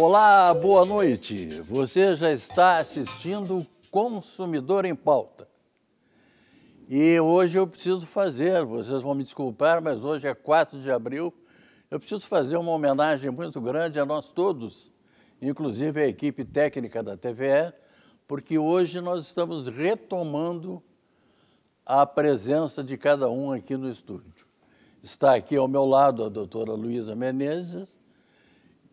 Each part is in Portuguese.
Olá, boa noite. Você já está assistindo Consumidor em Pauta. E hoje eu preciso fazer, vocês vão me desculpar, mas hoje é 4 de abril, eu preciso fazer uma homenagem muito grande a nós todos, inclusive a equipe técnica da TVE, porque hoje nós estamos retomando a presença de cada um aqui no estúdio. Está aqui ao meu lado a doutora Luísa Menezes,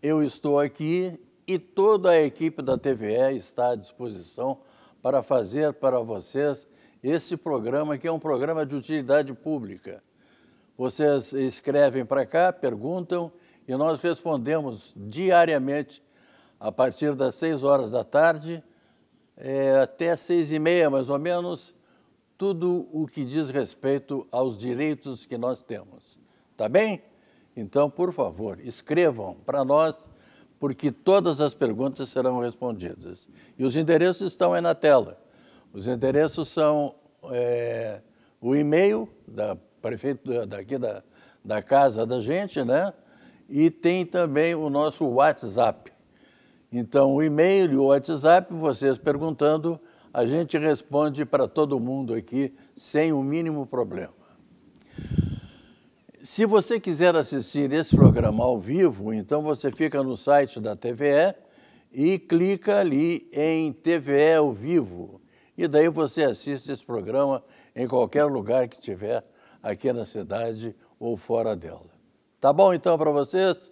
eu estou aqui e toda a equipe da TVE está à disposição para fazer para vocês esse programa, que é um programa de utilidade pública. Vocês escrevem para cá, perguntam e nós respondemos diariamente a partir das 6 horas da tarde é, até 6 e meia, mais ou menos, tudo o que diz respeito aos direitos que nós temos. Tá bem? Então, por favor, escrevam para nós, porque todas as perguntas serão respondidas. E os endereços estão aí na tela. Os endereços são é, o e-mail da prefeito daqui da, da casa da gente, né? E tem também o nosso WhatsApp. Então, o e-mail e o WhatsApp, vocês perguntando, a gente responde para todo mundo aqui sem o mínimo problema. Se você quiser assistir esse programa ao vivo, então você fica no site da TVE e clica ali em TVE ao vivo. E daí você assiste esse programa em qualquer lugar que estiver aqui na cidade ou fora dela. Tá bom então para vocês?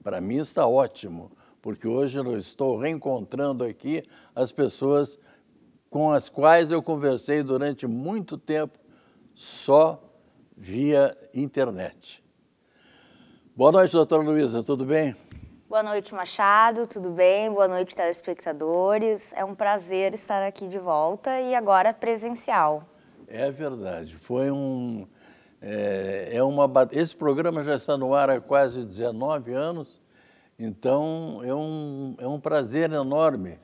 Para mim está ótimo, porque hoje eu estou reencontrando aqui as pessoas com as quais eu conversei durante muito tempo só via internet. Boa noite, doutora Luísa, tudo bem? Boa noite, Machado, tudo bem? Boa noite, telespectadores. É um prazer estar aqui de volta e agora presencial. É verdade, foi um. É, é uma, esse programa já está no ar há quase 19 anos, então é um, é um prazer enorme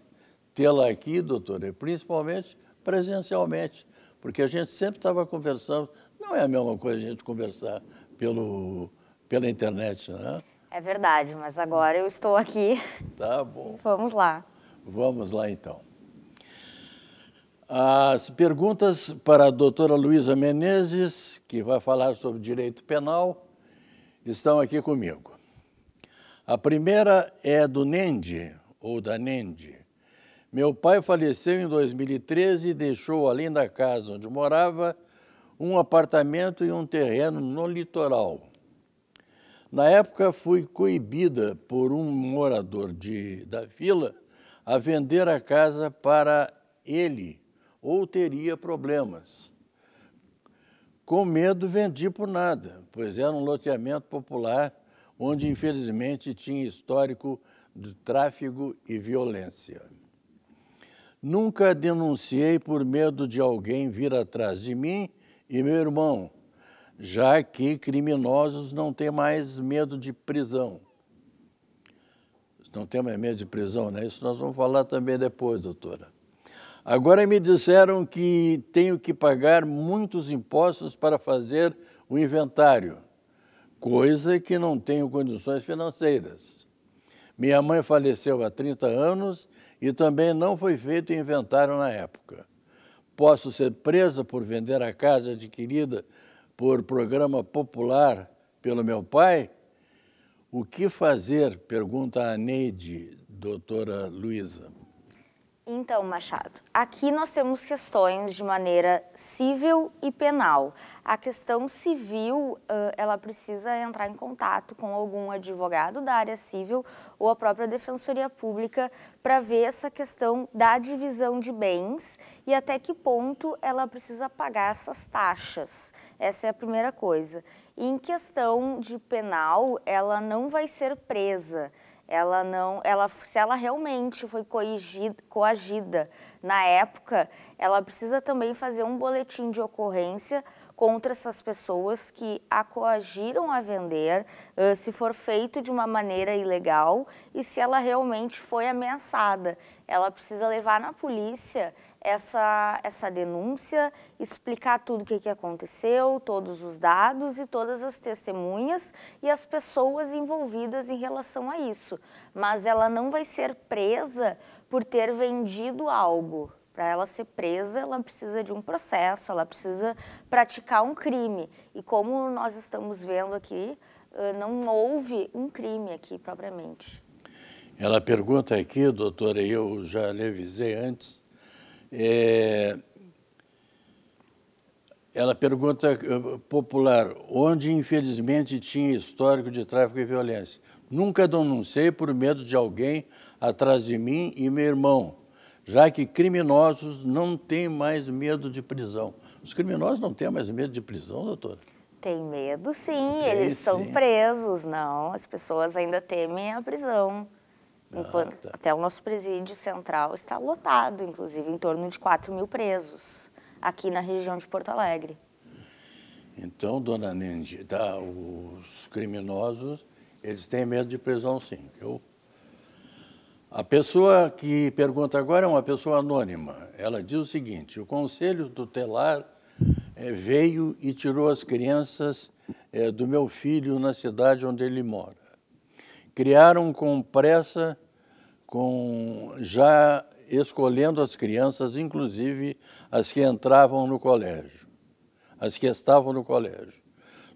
tê-la aqui, doutora, principalmente presencialmente, porque a gente sempre estava conversando, não é a mesma coisa a gente conversar pelo, pela internet, né? É verdade, mas agora eu estou aqui. Tá bom. Vamos lá. Vamos lá, então. As perguntas para a doutora Luísa Menezes, que vai falar sobre direito penal, estão aqui comigo. A primeira é do Nende, ou da Nende. Meu pai faleceu em 2013 e deixou, além da casa onde morava, um apartamento e um terreno no litoral. Na época, fui coibida por um morador de, da vila a vender a casa para ele, ou teria problemas. Com medo, vendi por nada, pois era um loteamento popular onde, infelizmente, tinha histórico de tráfico e violência. Nunca denunciei por medo de alguém vir atrás de mim e meu irmão, já que criminosos não têm mais medo de prisão. Não tem mais medo de prisão, né? Isso nós vamos falar também depois, doutora. Agora me disseram que tenho que pagar muitos impostos para fazer o inventário, coisa que não tenho condições financeiras. Minha mãe faleceu há 30 anos e também não foi feito inventário na época posso ser presa por vender a casa adquirida por programa popular pelo meu pai? O que fazer? Pergunta a Neide, doutora Luísa. Então, Machado, aqui nós temos questões de maneira civil e penal a questão civil, ela precisa entrar em contato com algum advogado da área civil ou a própria Defensoria Pública para ver essa questão da divisão de bens e até que ponto ela precisa pagar essas taxas. Essa é a primeira coisa. em questão de penal, ela não vai ser presa ela não, ela, se ela realmente foi coagida, coagida na época, ela precisa também fazer um boletim de ocorrência contra essas pessoas que a coagiram a vender, se for feito de uma maneira ilegal e se ela realmente foi ameaçada. Ela precisa levar na polícia essa, essa denúncia, explicar tudo o que, que aconteceu, todos os dados e todas as testemunhas e as pessoas envolvidas em relação a isso. Mas ela não vai ser presa por ter vendido algo. Para ela ser presa, ela precisa de um processo, ela precisa praticar um crime. E como nós estamos vendo aqui, não houve um crime aqui propriamente. Ela pergunta aqui, doutora, eu já lhe avisei antes, é... ela pergunta eh, popular, onde infelizmente tinha histórico de tráfico e violência. Nunca denunciei por medo de alguém atrás de mim e meu irmão já que criminosos não têm mais medo de prisão. Os criminosos não têm mais medo de prisão, doutora? Tem medo, sim. Tem, Eles sim. são presos, não. As pessoas ainda temem a prisão. Ah, tá. Até o nosso presídio central está lotado, inclusive em torno de 4 mil presos, aqui na região de Porto Alegre. Então, dona Nendy, tá, os criminosos, eles têm medo de prisão, sim. Eu a pessoa que pergunta agora é uma pessoa anônima. Ela diz o seguinte: o conselho tutelar é, veio e tirou as crianças é, do meu filho na cidade onde ele mora. Criaram com pressa, com já escolhendo as crianças, inclusive as que entravam no colégio, as que estavam no colégio.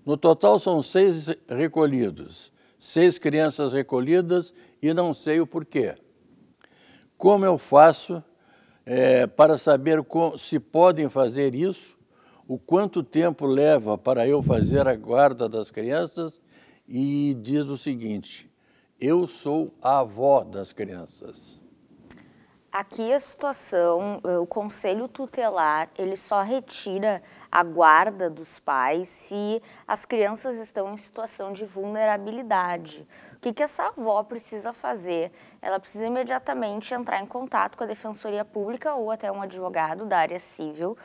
No total são seis recolhidos, seis crianças recolhidas e não sei o porquê. Como eu faço é, para saber se podem fazer isso, o quanto tempo leva para eu fazer a guarda das crianças e diz o seguinte: eu sou a avó das crianças. Aqui a situação, eh, o conselho tutelar, ele só retira a guarda dos pais se as crianças estão em situação de vulnerabilidade que, que essa avó precisa fazer? Ela precisa imediatamente entrar em contato com a Defensoria Pública ou até um advogado da área civil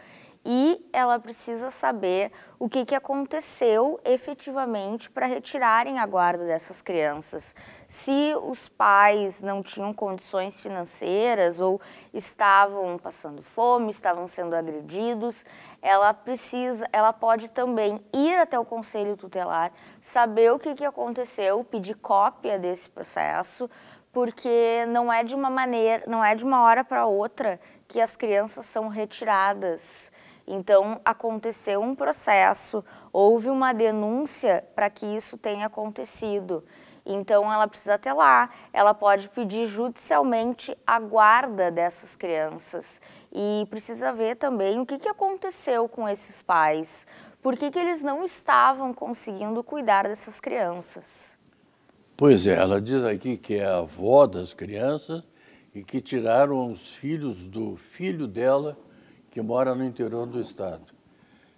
e ela precisa saber o que, que aconteceu efetivamente para retirarem a guarda dessas crianças. Se os pais não tinham condições financeiras ou estavam passando fome, estavam sendo agredidos, ela precisa, ela pode também ir até o conselho tutelar, saber o que, que aconteceu, pedir cópia desse processo, porque não é de uma maneira, não é de uma hora para outra que as crianças são retiradas. Então, aconteceu um processo, houve uma denúncia para que isso tenha acontecido. Então, ela precisa ter lá, ela pode pedir judicialmente a guarda dessas crianças. E precisa ver também o que, que aconteceu com esses pais, por que, que eles não estavam conseguindo cuidar dessas crianças. Pois é, ela diz aqui que é a avó das crianças e que tiraram os filhos do filho dela que mora no interior do Estado.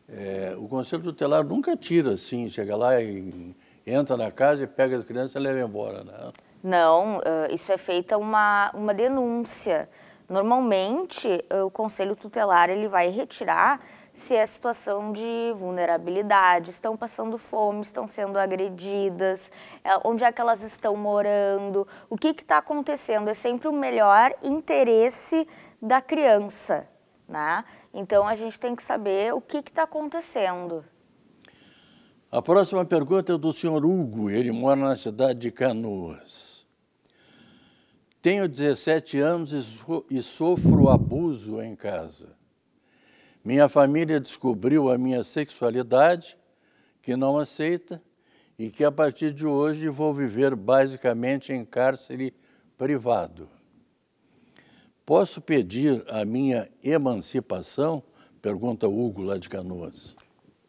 É, o Conselho Tutelar nunca tira assim, chega lá e entra na casa e pega as crianças e leva embora. Né? Não, isso é feita uma, uma denúncia. Normalmente, o Conselho Tutelar ele vai retirar se é situação de vulnerabilidade, estão passando fome, estão sendo agredidas, é, onde é que elas estão morando, o que está acontecendo. É sempre o melhor interesse da criança, né? Então a gente tem que saber o que está acontecendo. A próxima pergunta é do senhor Hugo, ele mora na cidade de Canoas. Tenho 17 anos e, so e sofro abuso em casa. Minha família descobriu a minha sexualidade, que não aceita, e que a partir de hoje vou viver basicamente em cárcere privado. Posso pedir a minha emancipação? Pergunta Hugo lá de Canoas.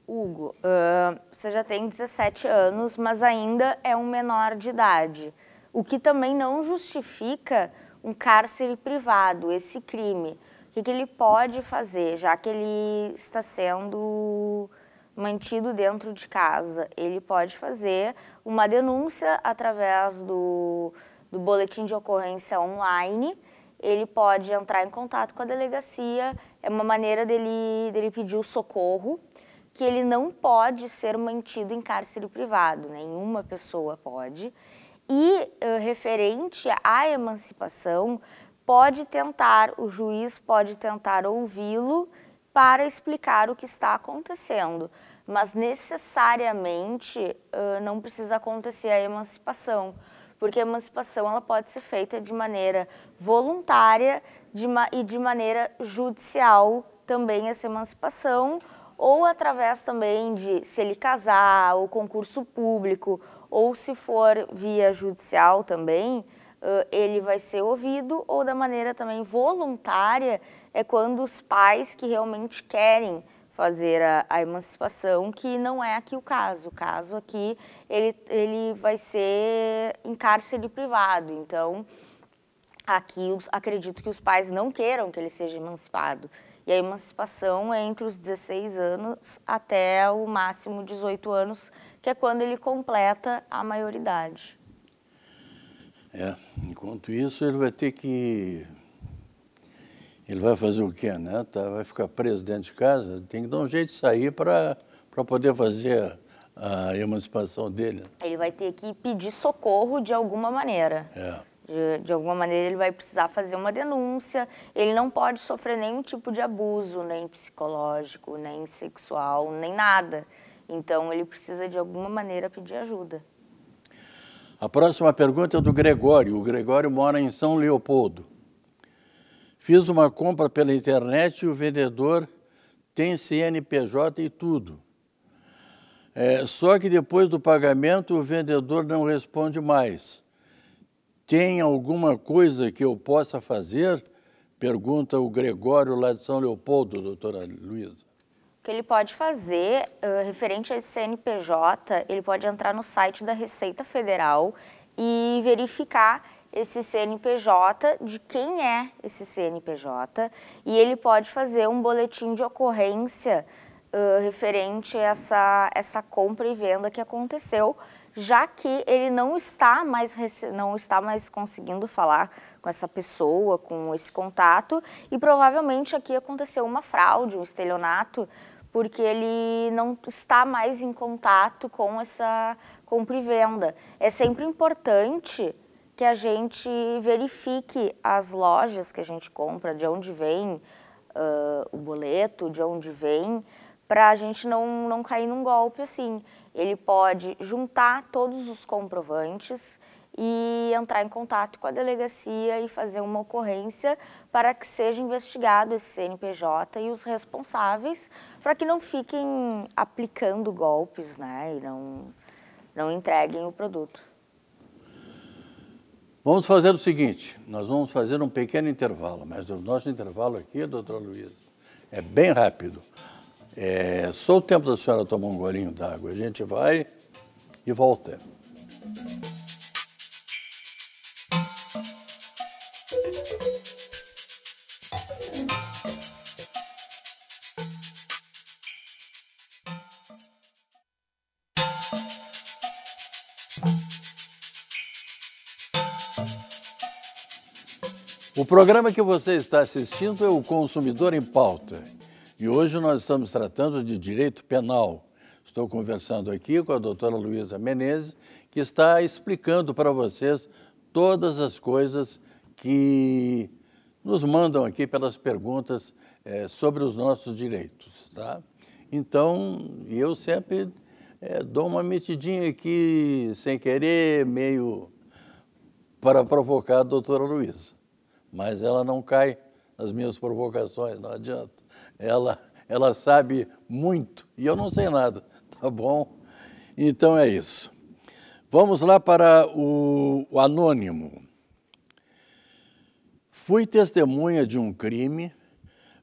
Hugo, uh, você já tem 17 anos, mas ainda é um menor de idade, o que também não justifica um cárcere privado, esse crime. O que, que ele pode fazer, já que ele está sendo mantido dentro de casa? Ele pode fazer uma denúncia através do, do boletim de ocorrência online ele pode entrar em contato com a delegacia, é uma maneira dele, dele pedir o socorro, que ele não pode ser mantido em cárcere privado, nenhuma pessoa pode. E uh, referente à emancipação, pode tentar, o juiz pode tentar ouvi-lo para explicar o que está acontecendo, mas necessariamente uh, não precisa acontecer a emancipação porque a emancipação ela pode ser feita de maneira voluntária de ma e de maneira judicial também essa emancipação, ou através também de se ele casar, o concurso público, ou se for via judicial também, ele vai ser ouvido, ou da maneira também voluntária, é quando os pais que realmente querem fazer a, a, emancipação, que não é aqui o caso. O caso aqui, ele, ele vai ser em cárcere privado, então aqui os, acredito que os pais não queiram que ele seja emancipado. E a emancipação é entre os 16 anos até o máximo 18 anos, que é quando ele completa a maioridade. É, enquanto isso ele vai ter que ele vai fazer o quê, né? Tá, vai ficar preso dentro de casa? Tem que dar um jeito de sair para poder fazer a emancipação dele. Ele vai ter que pedir socorro de alguma maneira. É. De, de, alguma maneira ele vai precisar fazer uma denúncia. Ele não pode sofrer nenhum tipo de abuso, nem psicológico, nem sexual, nem nada. Então ele precisa de alguma maneira pedir ajuda. A próxima pergunta é do Gregório. O Gregório mora em São Leopoldo. Fiz uma compra pela internet e o vendedor tem CNPJ e tudo. É, só que depois do pagamento o vendedor não responde mais. Tem alguma coisa que eu possa fazer? Pergunta o Gregório lá de São Leopoldo, doutora Luísa. O que ele pode fazer, uh, referente a esse CNPJ, ele pode entrar no site da Receita Federal e verificar esse CNPJ, de quem é esse CNPJ, e ele pode fazer um boletim de ocorrência uh, referente a essa, essa compra e venda que aconteceu, já que ele não está mais não está mais conseguindo falar com essa pessoa, com esse contato, e provavelmente aqui aconteceu uma fraude, um estelionato, porque ele não está mais em contato com essa compra e venda. É sempre importante que a gente verifique as lojas que a gente compra, de onde vem uh, o boleto, de onde vem, para a gente não, não cair num golpe assim. Ele pode juntar todos os comprovantes e entrar em contato com a delegacia e fazer uma ocorrência para que seja investigado esse CNPJ e os responsáveis para que não fiquem aplicando golpes né, e não, não entreguem o produto. Vamos fazer o seguinte: nós vamos fazer um pequeno intervalo, mas o nosso intervalo aqui, doutora Luísa, é bem rápido. É só o tempo da senhora tomar um golinho d'água. A gente vai e volta. programa que você está assistindo é o Consumidor em Pauta. E hoje nós estamos tratando de direito penal. Estou conversando aqui com a doutora Luísa Menezes, que está explicando para vocês todas as coisas que nos mandam aqui pelas perguntas é, sobre os nossos direitos. Tá? Então, eu sempre é, dou uma metidinha aqui, sem querer, meio para provocar a doutora Luísa mas ela não cai nas minhas provocações, não adianta. Ela, ela sabe muito e eu não sei nada, tá bom? Então é isso. Vamos lá para o, o anônimo. Fui testemunha de um crime,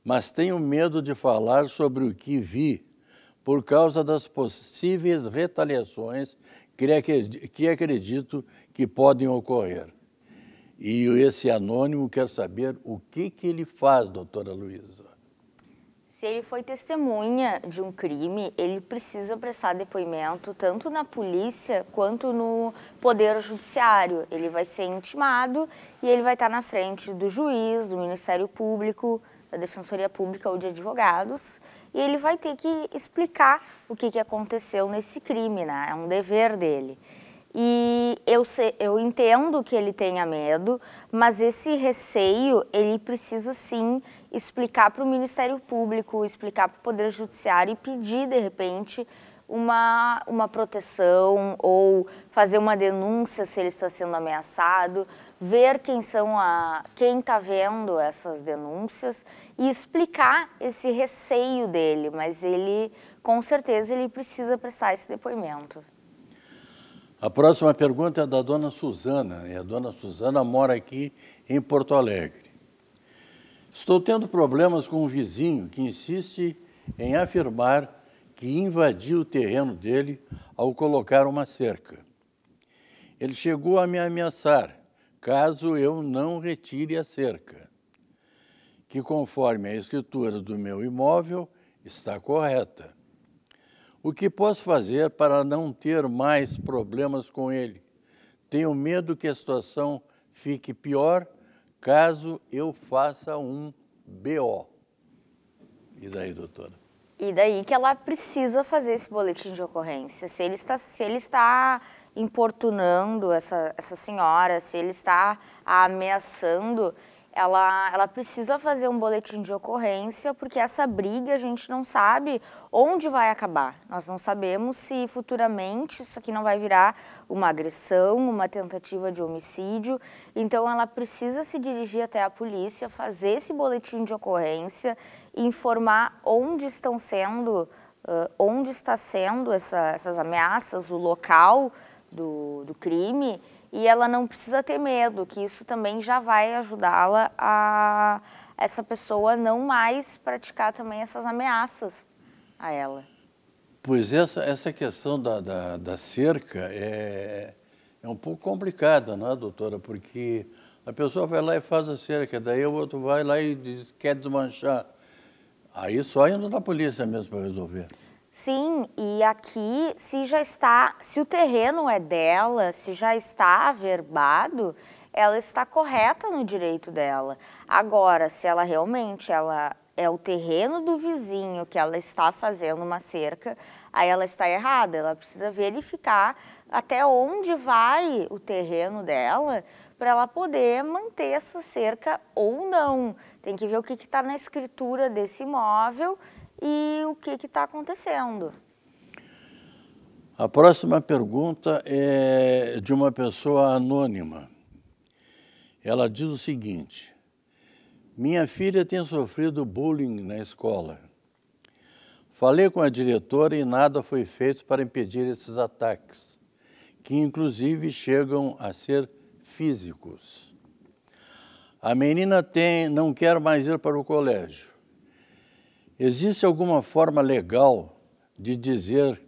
mas tenho medo de falar sobre o que vi por causa das possíveis retaliações que acredito que podem ocorrer. E esse anônimo quer saber o que, que ele faz, doutora Luísa. Se ele foi testemunha de um crime, ele precisa prestar depoimento tanto na polícia quanto no Poder Judiciário. Ele vai ser intimado e ele vai estar na frente do juiz, do Ministério Público, da Defensoria Pública ou de advogados. E ele vai ter que explicar o que, que aconteceu nesse crime, né? É um dever dele. E eu, sei, eu entendo que ele tenha medo, mas esse receio ele precisa sim explicar para o Ministério Público, explicar para o Poder Judiciário e pedir, de repente, uma, uma proteção ou fazer uma denúncia se ele está sendo ameaçado, ver quem são a quem está vendo essas denúncias e explicar esse receio dele, mas ele com certeza ele precisa prestar esse depoimento. A próxima pergunta é da dona Suzana, e a dona Suzana mora aqui em Porto Alegre. Estou tendo problemas com um vizinho que insiste em afirmar que invadiu o terreno dele ao colocar uma cerca. Ele chegou a me ameaçar caso eu não retire a cerca, que conforme a escritura do meu imóvel está correta. O que posso fazer para não ter mais problemas com ele? Tenho medo que a situação fique pior caso eu faça um BO. E daí, doutora? E daí que ela precisa fazer esse boletim de ocorrência. Se ele está, se ele está importunando essa, essa senhora, se ele está ameaçando, ela, ela precisa fazer um boletim de ocorrência, porque essa briga a gente não sabe onde vai acabar. Nós não sabemos se futuramente isso aqui não vai virar uma agressão, uma tentativa de homicídio. Então ela precisa se dirigir até a polícia, fazer esse boletim de ocorrência, informar onde estão sendo, uh, onde está sendo essa, essas ameaças, o local do, do crime e ela não precisa ter medo, que isso também já vai ajudá-la a essa pessoa não mais praticar também essas ameaças a ela. Pois essa, essa questão da, da, da cerca é, é um pouco complicada, não é, doutora? Porque a pessoa vai lá e faz a cerca, daí o outro vai lá e diz, quer desmanchar. Aí só indo na polícia mesmo para resolver. Sim, e aqui se já está, se o terreno é dela, se já está averbado, ela está correta no direito dela. Agora, se ela realmente ela é o terreno do vizinho que ela está fazendo uma cerca, aí ela está errada. Ela precisa verificar até onde vai o terreno dela para ela poder manter essa cerca ou não. Tem que ver o que está na escritura desse imóvel e o que está acontecendo. A próxima pergunta é de uma pessoa anônima. Ela diz o seguinte: Minha filha tem sofrido bullying na escola. Falei com a diretora e nada foi feito para impedir esses ataques, que inclusive chegam a ser físicos. A menina tem, não quer mais ir para o colégio. Existe alguma forma legal de dizer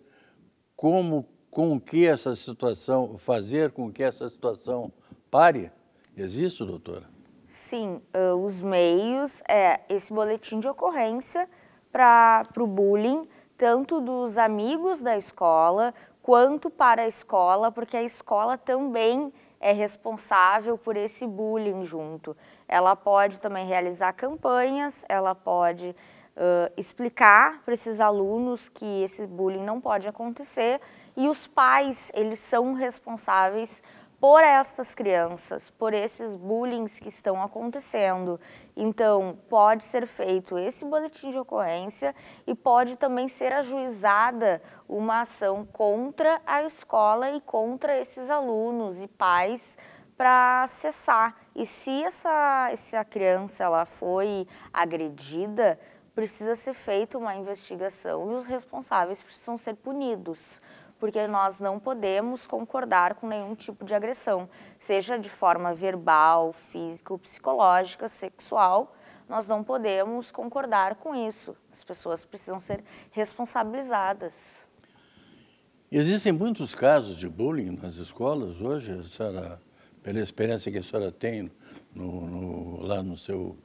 como, com que essa situação, fazer com que essa situação pare? Existe, doutora? Sim, eh, os meios, é, esse boletim de ocorrência para o bullying, tanto dos amigos da escola quanto para a escola, porque a escola também é responsável por esse bullying junto. Ela pode também realizar campanhas, ela pode uh, explicar para esses alunos que esse bullying não pode acontecer e os pais, eles são responsáveis por estas crianças, por esses bullying que estão acontecendo. Então, pode ser feito esse boletim de ocorrência e pode também ser ajuizada uma ação contra a escola e contra esses alunos e pais para cessar. E se essa, essa criança ela foi agredida, precisa ser feita uma investigação e os responsáveis precisam ser punidos, porque nós não podemos concordar com nenhum tipo de agressão, seja de forma verbal, física, psicológica, sexual. Nós não podemos concordar com isso. As pessoas precisam ser responsabilizadas. Existem muitos casos de bullying nas escolas hoje, senhora, pela experiência que a senhora tem no, no, lá no seu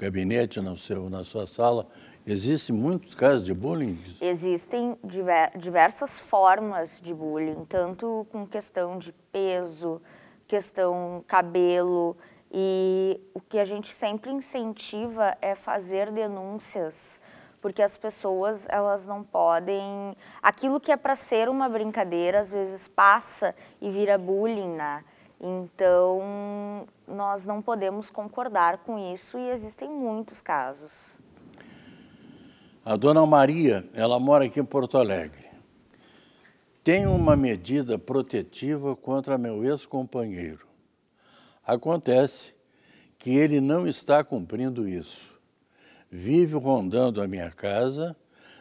gabinete, no seu, na sua sala. Existem muitos casos de bullying? Existem diver, diversas formas de bullying, tanto com questão de peso, questão cabelo, e o que a gente sempre incentiva é fazer denúncias, porque as pessoas elas não podem, aquilo que é para ser uma brincadeira às vezes passa e vira bullying, né? Então, nós não podemos concordar com isso e existem muitos casos. A dona Maria, ela mora aqui em Porto Alegre. Tem uma medida protetiva contra meu ex-companheiro. Acontece que ele não está cumprindo isso. Vive rondando a minha casa,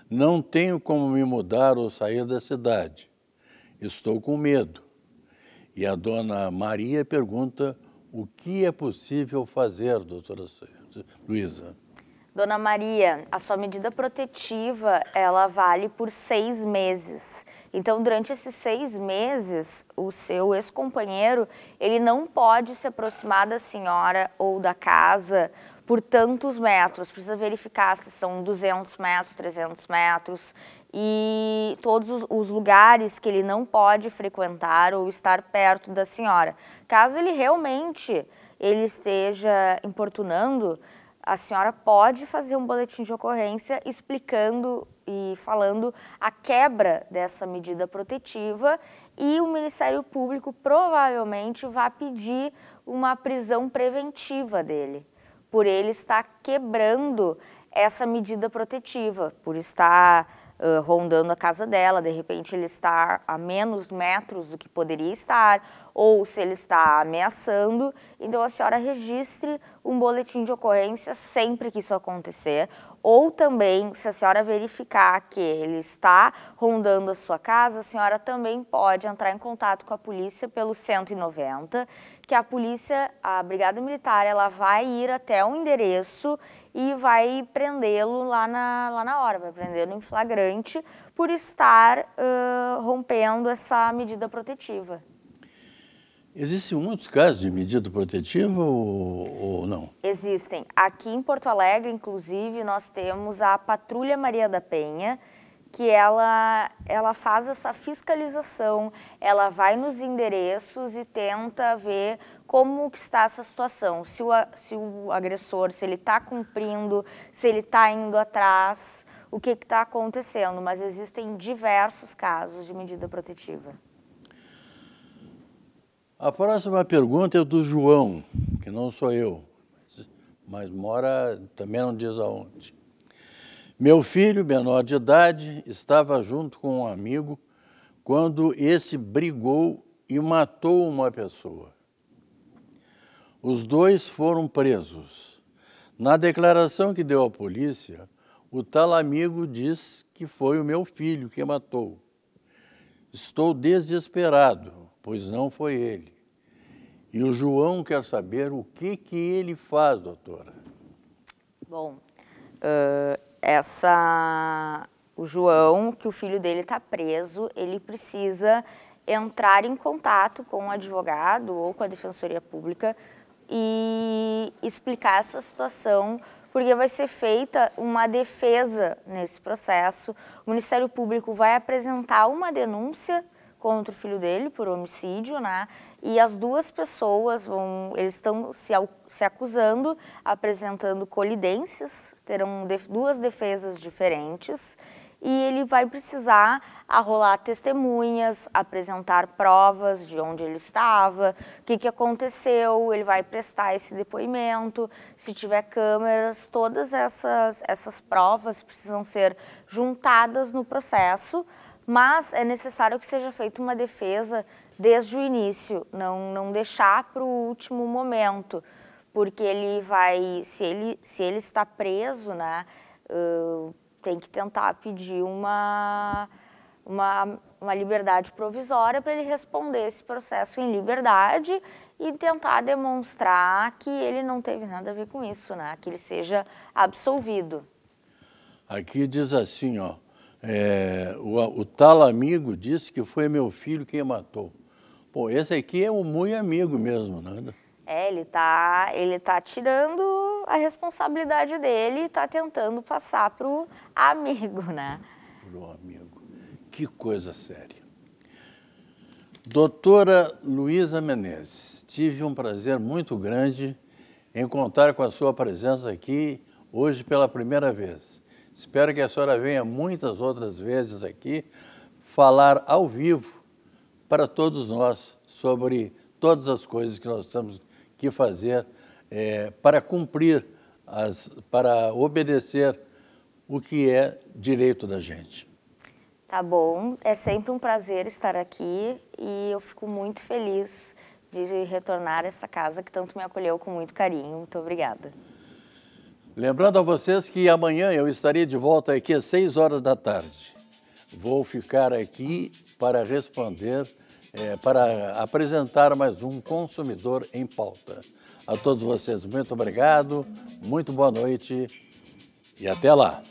não tenho como me mudar ou sair da cidade. Estou com medo e a dona Maria pergunta o que é possível fazer, doutora Luísa. Dona Maria, a sua medida protetiva, ela vale por seis meses. Então, durante esses seis meses, o seu ex-companheiro, ele não pode se aproximar da senhora ou da casa por tantos metros. Precisa verificar se são 200 metros, 300 metros e todos os lugares que ele não pode frequentar ou estar perto da senhora. Caso ele realmente ele esteja importunando, a senhora pode fazer um boletim de ocorrência explicando e falando a quebra dessa medida protetiva e o Ministério Público provavelmente vai pedir uma prisão preventiva dele, por ele estar quebrando essa medida protetiva, por estar uh, rondando a casa dela, de repente ele está a menos metros do que poderia estar, ou se ele está ameaçando. Então a senhora registre um boletim de ocorrência sempre que isso acontecer, ou também, se a senhora verificar que ele está rondando a sua casa, a senhora também pode entrar em contato com a polícia pelo 190, que a polícia, a Brigada Militar, ela vai ir até o endereço e vai prendê-lo lá na, lá na hora, vai prendê-lo em flagrante por estar uh, rompendo essa medida protetiva. Existem muitos casos de medida protetiva ou, ou, não? Existem. Aqui em Porto Alegre, inclusive, nós temos a Patrulha Maria da Penha, que ela, ela faz essa fiscalização, ela vai nos endereços e tenta ver como está essa situação, se o, se o agressor, se ele está cumprindo, se ele está indo atrás, o que está acontecendo, mas existem diversos casos de medida protetiva. A próxima pergunta é do João, que não sou eu, mas mora, também não diz aonde. Meu filho, menor de idade, estava junto com um amigo quando esse brigou e matou uma pessoa. Os dois foram presos. Na declaração que deu à polícia, o tal amigo diz que foi o meu filho que matou. Estou desesperado, pois não foi ele. E o João quer saber o que, que ele faz, doutora. Bom, uh, essa o João, que o filho dele está preso, ele precisa entrar em contato com o um advogado ou com a defensoria pública e explicar essa situação, porque vai ser feita uma defesa nesse processo. O Ministério Público vai apresentar uma denúncia contra o filho dele por homicídio, né? E as duas pessoas vão, eles estão se, se acusando, apresentando colidências terão def duas defesas diferentes e ele vai precisar arrolar testemunhas, apresentar provas de onde ele estava, o que, que aconteceu, ele vai prestar esse depoimento, se tiver câmeras, todas essas, essas provas precisam ser juntadas no processo, mas é necessário que seja feita uma defesa desde o início, não, não deixar para o último momento, porque ele vai, se ele, se ele está preso, né, uh, tem que tentar pedir uma, uma, uma liberdade provisória para ele responder esse processo em liberdade e tentar demonstrar que ele não teve nada a ver com isso, né, que ele seja absolvido. Aqui diz assim, ó, é, o, o tal amigo disse que foi meu filho quem matou. Pô, esse aqui é um muito amigo mesmo, né? É, ele tá, ele tá tirando a responsabilidade dele e tá tentando passar pro amigo, né? Pro amigo. Que coisa séria. Doutora Luísa Menezes, tive um prazer muito grande em contar com a sua presença aqui hoje pela primeira vez. Espero que a senhora venha muitas outras vezes aqui falar ao vivo para todos nós sobre todas as coisas que nós estamos que fazer é, para cumprir, as, para obedecer o que é direito da gente. Tá bom, é sempre um prazer estar aqui e eu fico muito feliz de retornar a essa casa que tanto me acolheu com muito carinho. Muito obrigada. Lembrando a vocês que amanhã eu estarei de volta aqui às 6 horas da tarde. Vou ficar aqui para responder é, para apresentar mais um Consumidor em Pauta. A todos vocês, muito obrigado, muito boa noite e até lá!